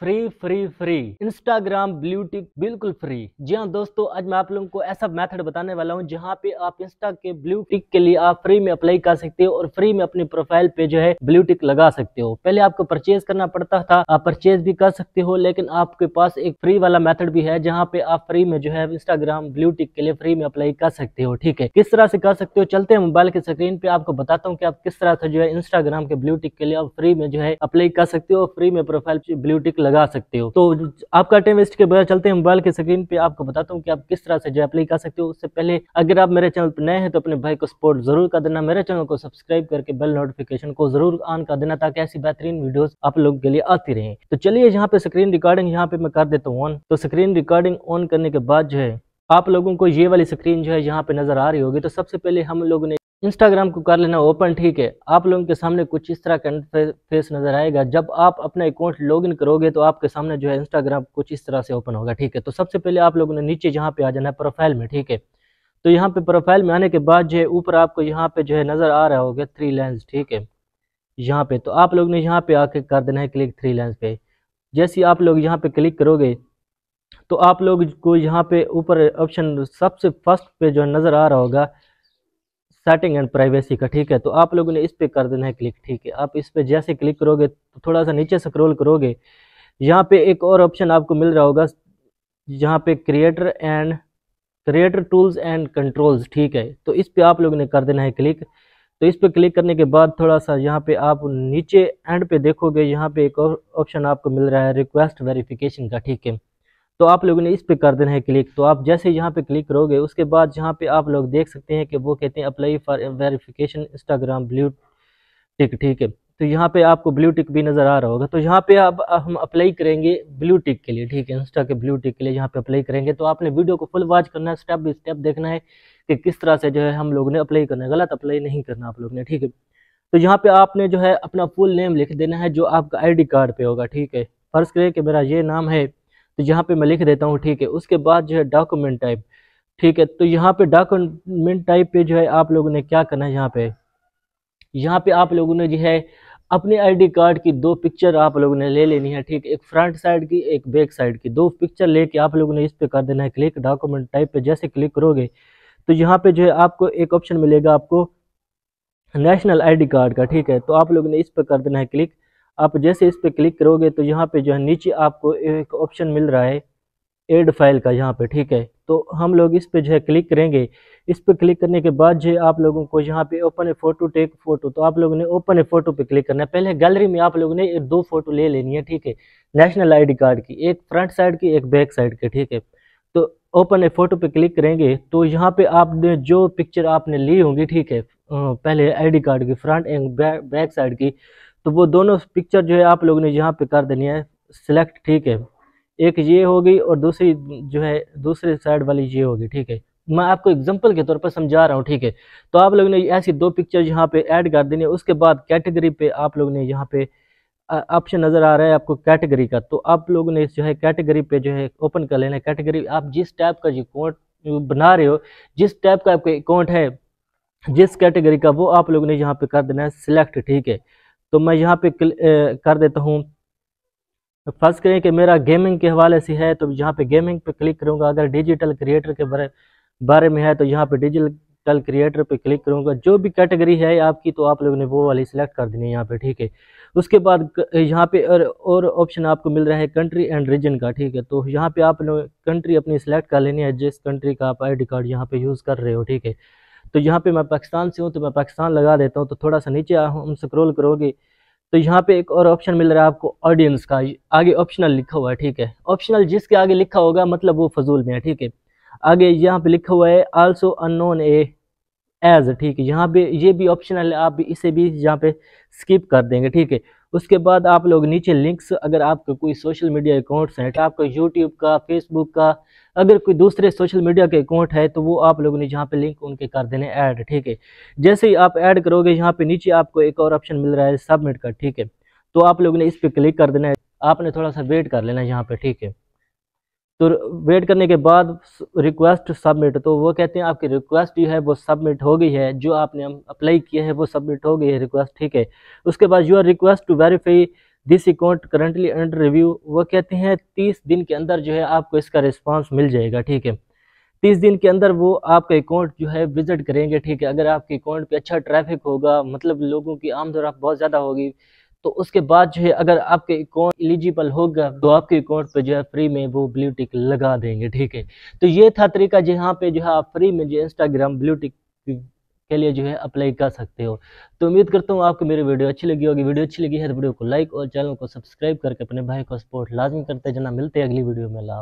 free free free Instagram blue tick बिल्कुल free जी हाँ दोस्तों आज मैं आप लोगों को ऐसा मेथड बताने वाला हूँ जहाँ पे आप इंस्टा के ब्लू टिक के लिए आप फ्री में अप्लाई कर सकते हो और फ्री में अपने प्रोफाइल पे जो है ब्लू टिक लगा सकते हो पहले आपको परचेज करना पड़ता था आप परचेज भी कर सकते हो लेकिन आपके पास एक फ्री वाला मेथड भी है जहाँ पे आप फ्री में जो है इंस्टाग्राम ब्लूटिक के लिए फ्री में अप्लाई कर सकते हो ठीक है किस तरह से कर सकते हो चलते हैं मोबाइल की स्क्रीन पे आपको बताता हूँ की आप किस तरह से जो है इंस्टाग्राम के ब्लू टिक के लिए आप फ्री में जो है अप्लाई कर सकते हो फ्री में प्रोफाइल ब्लू टिक लगा सकते हो तो आपका टाइम वेस्ट के बजाय चलते हैं मोबाइल के स्क्रीन पे आपको बताता हूँ कि आप किस तरह से जो अप्लाई कर सकते हो उससे पहले अगर आप मेरे चैनल पर नए हैं तो अपने भाई को सपोर्ट जरूर कर देना मेरे चैनल को सब्सक्राइब करके बेल नोटिफिकेशन को जरूर ऑन कर देना ताकि ऐसी बेहतरीन वीडियो आप लोगों के लिए आती रहे तो चलिए यहाँ पे स्क्रीन रिकॉर्डिंग यहाँ पे मैं कर देता हूँ ऑन तो स्क्रीन रिकॉर्डिंग ऑन करने के बाद जो है आप लोगों को ये वाली स्क्रीन जो है यहाँ पे नजर आ रही होगी तो सबसे पहले हम लोगों ने इंस्टाग्राम को कर लेना ओपन ठीक है आप लोगों के सामने कुछ इस तरह का इंटरफेस नज़र आएगा जब आप अपना अकाउंट लॉगिन करोगे तो आपके सामने जो है इंस्टाग्राम कुछ इस तरह से ओपन होगा ठीक है तो सबसे पहले आप लोगों ने नीचे जहाँ पे आ जाना है प्रोफाइल में ठीक है तो यहाँ पे प्रोफाइल में आने के बाद जो है ऊपर आपको यहाँ पे जो है नज़र आ रहा होगा थ्री लेंस ठीक है यहाँ पे तो आप लोग ने यहाँ पे आके कर देना है क्लिक थ्री लेंस पे जैसे आप लोग यहाँ पे क्लिक करोगे तो आप लोग को यहाँ पे ऊपर ऑप्शन सबसे फर्स्ट पे जो है नज़र आ रहा होगा सेटिंग एंड प्राइवेसी का ठीक है तो आप लोगों ने इस पर कर देना है क्लिक ठीक है आप इस पर जैसे क्लिक करोगे तो थोड़ा सा नीचे स्क्रोल करोगे यहाँ पे एक और ऑप्शन आपको मिल रहा होगा यहाँ पे creator and creator tools and controls ठीक है तो इस पर आप लोगों ने कर देना है क्लिक तो इस पर क्लिक करने के बाद थोड़ा सा यहाँ पे आप नीचे एंड पे देखोगे यहाँ पे एक और ऑप्शन आपको मिल रहा है रिक्वेस्ट वेरिफिकेशन का ठीक है तो आप लोगों ने इस पे कर देना है क्लिक तो आप जैसे यहाँ पे क्लिक करोगे उसके बाद जहाँ पे आप लोग देख सकते हैं कि वो कहते हैं apply for verification Instagram blue tick ठीक है तो यहाँ पे आपको ब्लू टिक भी नज़र आ रहा होगा तो यहाँ पे अब हम अप्लाई करेंगे ब्लू टिक के लिए ठीक है इंस्टा के ब्लू टिक के लिए यहाँ पे अप्लाई करेंगे तो आपने वीडियो को फुल वॉच करना है स्टेप बाई स्टेप देखना है कि किस तरह से जो है हम लोगों ने अप्लाई करना है गलत अप्लाई नहीं करना आप लोग ने ठीक है तो यहाँ पे आपने जो है अपना फुल नेम लिख देना है जो आपका डी कार्ड पे होगा ठीक है फर्ज करें कि मेरा ये नाम है तो यहाँ पे मैं लिख देता हूँ ठीक है उसके बाद जो है डॉक्यूमेंट टाइप ठीक है तो यहाँ पे डॉक्यूमेंट टाइप पे जो है आप लोगों ने क्या करना है यहाँ पे यहाँ पे आप लोगों ने जो है अपने आईडी कार्ड की दो पिक्चर आप लोगों ने ले लेनी है ठीक एक फ्रंट साइड की एक बैक साइड की दो पिक्चर लेके आप लोगों ने इस पे कर देना है क्लिक डॉक्यूमेंट टाइप पे जैसे क्लिक करोगे तो यहाँ पे जो है आपको एक ऑप्शन मिलेगा आपको नेशनल आईडी कार्ड का ठीक है तो आप लोगों ने इस पे कर देना है क्लिक आप जैसे इस पर क्लिक करोगे तो यहाँ पे जो है नीचे आपको एक ऑप्शन मिल रहा है एड फाइल का यहाँ पे ठीक है तो हम लोग इस पर जो है क्लिक करेंगे इस पर क्लिक करने के बाद जो है आप लोगों को यहाँ पे open a photo take photo तो आप लोगों ने ओपन ए फोटो पे क्लिक करना है पहले गैलरी में आप लोगों ने एक दो फोटो ले लेनी है ठीक है नेशनल आईडी कार्ड की एक फ्रंट साइड की एक बैक साइड की ठीक है तो ओपन ए फोटो पे क्लिक करेंगे तो यहाँ पे आपने जो पिक्चर आपने ली होंगी ठीक है पहले आई कार्ड की फ्रंट एंड बैक साइड की तो वो दोनों पिक्चर जो है आप लोग ने यहाँ पे कर देनी है सिलेक्ट ठीक है एक ये होगी और दूसरी जो है दूसरे साइड वाली ये होगी ठीक है मैं आपको एग्जांपल के तौर पर समझा रहा हूँ ठीक है तो आप लोग ने ऐसी दो पिक्चर यहाँ पे ऐड कर देनी है उसके बाद कैटेगरी पे आप लोग ने यहाँ पे ऑप्शन नज़र आ रहा है आपको कैटेगरी का तो आप लोग ने जो है कैटेगरी पे जो है ओपन कर लेना है कैटेगरी आप जिस टाइप का अकाउंट बना रहे हो जिस टाइप का आपका अकाउंट है जिस कैटेगरी का वो आप लोग ने यहाँ पे कर देना है सिलेक्ट ठीक है तो मैं यहाँ पे कर देता हूँ फर्स्ट करें कि मेरा गेमिंग के हवाले से है तो यहाँ पे गेमिंग पे क्लिक करूँगा अगर डिजिटल क्रिएटर के बारे बारे में है तो यहाँ पे डिजिटल क्रिएटर पे क्लिक करूँगा जो भी कैटेगरी है आपकी तो आप लोगों ने वो वाली सिलेक्ट कर देनी है यहाँ पे ठीक है उसके बाद यहाँ पे और ऑप्शन आपको मिल रहा है कंट्री एंड रीजन का ठीक है तो यहाँ पे आप लोग कंट्री अपनी सिलेक्ट कर लेनी है जिस कंट्री का आप आई कार्ड यहाँ पे यूज़ कर रहे हो ठीक है तो यहाँ पे मैं पाकिस्तान से हूँ तो मैं पाकिस्तान लगा देता हूँ तो थोड़ा सा नीचे हम स्क्रोल करोगे तो यहाँ पे एक और ऑप्शन मिल रहा है आपको ऑडियंस का आगे ऑप्शनल लिखा हुआ है ठीक है ऑप्शनल जिसके आगे लिखा होगा मतलब वो फजूल में है ठीक है आगे यहाँ पे लिखा हुआ है आल्सो अननोन ए एज ठीक है यहाँ पे ये भी ऑप्शनल है आप इसे भी यहाँ पे स्किप कर देंगे ठीक है उसके बाद आप लोग नीचे लिंक्स अगर आपका कोई सोशल मीडिया अकाउंट्स हैं आपका यूट्यूब का फेसबुक का अगर कोई दूसरे सोशल मीडिया के अकाउंट है तो वो आप लोगों ने जहाँ पे लिंक उनके कर देने ऐड ठीक है जैसे ही आप ऐड करोगे यहाँ पे नीचे आपको एक और ऑप्शन मिल रहा है सबमिट का ठीक है तो आप लोगों ने इस पर क्लिक कर देना है आपने थोड़ा सा वेट कर लेना है यहाँ पर ठीक है तो वेट करने के बाद रिक्वेस्ट सबमिट तो वो कहते हैं आपकी रिक्वेस्ट जो है वो सबमिट हो गई है जो आपने अप्लाई किया है वो सबमिट हो गई है रिक्वेस्ट ठीक है उसके बाद you are request to verify this account currently under review वो कहते हैं तीस दिन के अंदर जो है आपको इसका रिस्पॉन्स मिल जाएगा ठीक है तीस दिन के अंदर वो आपका अकाउंट जो है विजिट करेंगे ठीक है अगर आपके अकाउंट पर अच्छा ट्रैफिक होगा मतलब लोगों की आमदोरफ बहुत ज़्यादा होगी तो उसके बाद जो है अगर आपके अकाउंट एलिजिबल होगा तो आपके अकाउंट पे जो है फ्री में वो ब्लू टिक लगा देंगे ठीक है तो ये था तरीका जहाँ पे जो है आप फ्री में जो इंस्टाग्राम ब्लू टिक के लिए जो है अप्लाई कर सकते हो तो उम्मीद करता हूँ आपको मेरी वीडियो अच्छी लगी होगी वीडियो अच्छी लगी है तो वीडियो को लाइक और चैनल को सब्सक्राइब करके अपने भाई को सपोर्ट लाजमी करते जना मिलते हैं अगली वीडियो में ला